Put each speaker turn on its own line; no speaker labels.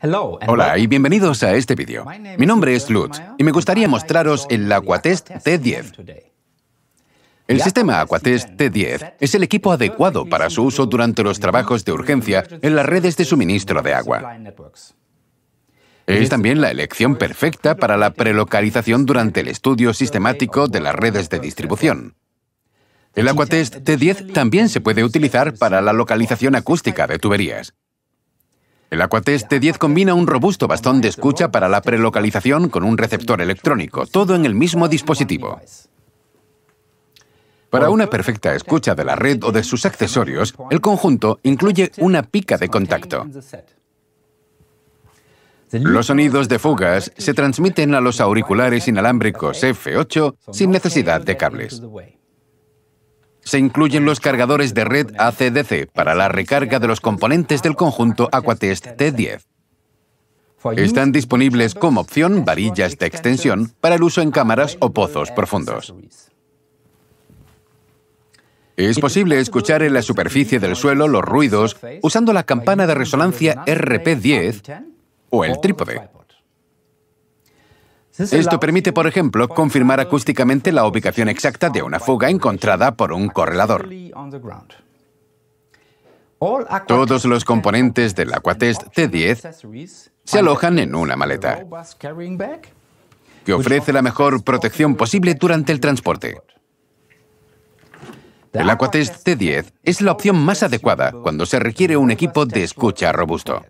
Hola y bienvenidos a este vídeo. Mi nombre es Lutz y me gustaría mostraros el Aquatest T10. El sistema Aquatest T10 es el equipo adecuado para su uso durante los trabajos de urgencia en las redes de suministro de agua. Es también la elección perfecta para la prelocalización durante el estudio sistemático de las redes de distribución. El Aquatest T10 también se puede utilizar para la localización acústica de tuberías. El Aquatest T10 combina un robusto bastón de escucha para la prelocalización con un receptor electrónico, todo en el mismo dispositivo. Para una perfecta escucha de la red o de sus accesorios, el conjunto incluye una pica de contacto. Los sonidos de fugas se transmiten a los auriculares inalámbricos F8 sin necesidad de cables se incluyen los cargadores de red ACDC para la recarga de los componentes del conjunto Aquatest T10. Están disponibles como opción varillas de extensión para el uso en cámaras o pozos profundos. Es posible escuchar en la superficie del suelo los ruidos usando la campana de resonancia RP10 o el trípode. Esto permite, por ejemplo, confirmar acústicamente la ubicación exacta de una fuga encontrada por un correlador. Todos los componentes del Aquatest T10 se alojan en una maleta que ofrece la mejor protección posible durante el transporte. El Aquatest T10 es la opción más adecuada cuando se requiere un equipo de escucha robusto.